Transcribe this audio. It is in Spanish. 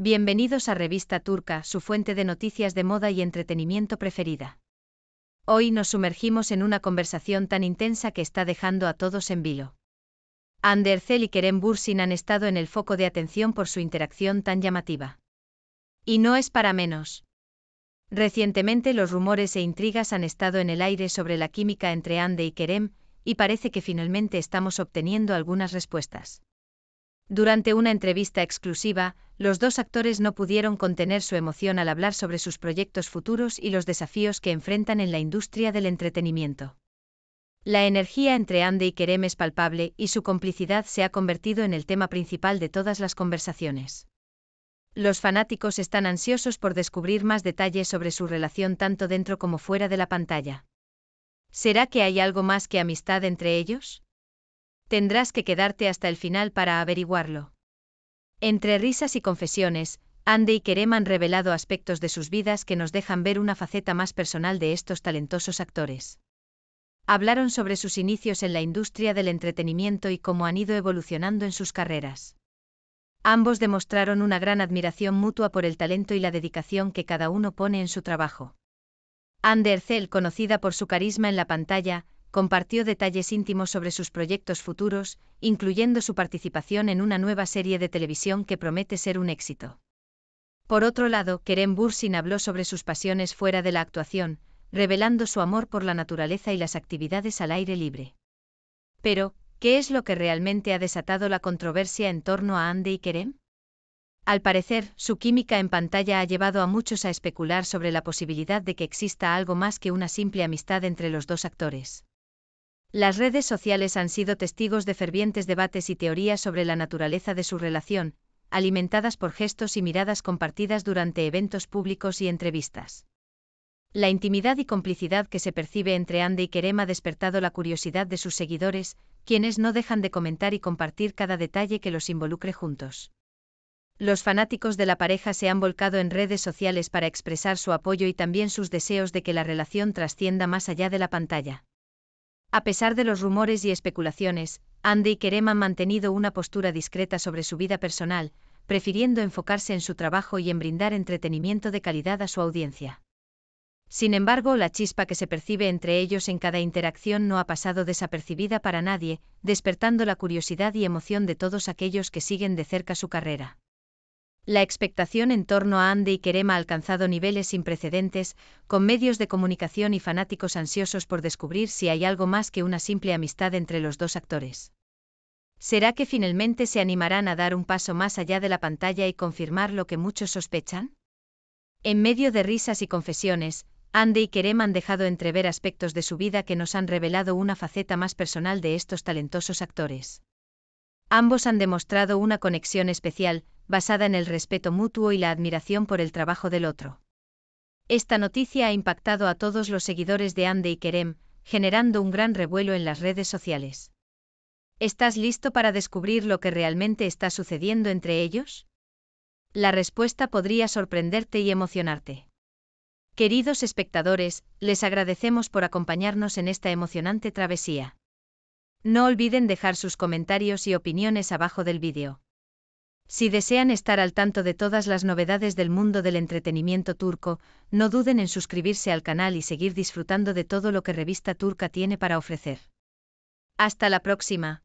Bienvenidos a Revista Turca, su fuente de noticias de moda y entretenimiento preferida. Hoy nos sumergimos en una conversación tan intensa que está dejando a todos en vilo. Andercel y Kerem Bursin han estado en el foco de atención por su interacción tan llamativa. Y no es para menos. Recientemente los rumores e intrigas han estado en el aire sobre la química entre Ande y Kerem, y parece que finalmente estamos obteniendo algunas respuestas. Durante una entrevista exclusiva, los dos actores no pudieron contener su emoción al hablar sobre sus proyectos futuros y los desafíos que enfrentan en la industria del entretenimiento. La energía entre Ande y Kerem es palpable y su complicidad se ha convertido en el tema principal de todas las conversaciones. Los fanáticos están ansiosos por descubrir más detalles sobre su relación tanto dentro como fuera de la pantalla. ¿Será que hay algo más que amistad entre ellos? tendrás que quedarte hasta el final para averiguarlo. Entre risas y confesiones, Andy y Kerem han revelado aspectos de sus vidas que nos dejan ver una faceta más personal de estos talentosos actores. Hablaron sobre sus inicios en la industria del entretenimiento y cómo han ido evolucionando en sus carreras. Ambos demostraron una gran admiración mutua por el talento y la dedicación que cada uno pone en su trabajo. ande conocida por su carisma en la pantalla, compartió detalles íntimos sobre sus proyectos futuros, incluyendo su participación en una nueva serie de televisión que promete ser un éxito. Por otro lado, Kerem Bursin habló sobre sus pasiones fuera de la actuación, revelando su amor por la naturaleza y las actividades al aire libre. Pero, ¿qué es lo que realmente ha desatado la controversia en torno a Andy y Kerem? Al parecer, su química en pantalla ha llevado a muchos a especular sobre la posibilidad de que exista algo más que una simple amistad entre los dos actores. Las redes sociales han sido testigos de fervientes debates y teorías sobre la naturaleza de su relación, alimentadas por gestos y miradas compartidas durante eventos públicos y entrevistas. La intimidad y complicidad que se percibe entre Ande y Kerem ha despertado la curiosidad de sus seguidores, quienes no dejan de comentar y compartir cada detalle que los involucre juntos. Los fanáticos de la pareja se han volcado en redes sociales para expresar su apoyo y también sus deseos de que la relación trascienda más allá de la pantalla. A pesar de los rumores y especulaciones, Andy y Kerem han mantenido una postura discreta sobre su vida personal, prefiriendo enfocarse en su trabajo y en brindar entretenimiento de calidad a su audiencia. Sin embargo, la chispa que se percibe entre ellos en cada interacción no ha pasado desapercibida para nadie, despertando la curiosidad y emoción de todos aquellos que siguen de cerca su carrera. La expectación en torno a Ande y Kerem ha alcanzado niveles sin precedentes, con medios de comunicación y fanáticos ansiosos por descubrir si hay algo más que una simple amistad entre los dos actores. ¿Será que finalmente se animarán a dar un paso más allá de la pantalla y confirmar lo que muchos sospechan? En medio de risas y confesiones, Ande y Kerem han dejado entrever aspectos de su vida que nos han revelado una faceta más personal de estos talentosos actores. Ambos han demostrado una conexión especial, basada en el respeto mutuo y la admiración por el trabajo del otro. Esta noticia ha impactado a todos los seguidores de Ande y Kerem, generando un gran revuelo en las redes sociales. ¿Estás listo para descubrir lo que realmente está sucediendo entre ellos? La respuesta podría sorprenderte y emocionarte. Queridos espectadores, les agradecemos por acompañarnos en esta emocionante travesía. No olviden dejar sus comentarios y opiniones abajo del vídeo. Si desean estar al tanto de todas las novedades del mundo del entretenimiento turco, no duden en suscribirse al canal y seguir disfrutando de todo lo que Revista Turca tiene para ofrecer. Hasta la próxima.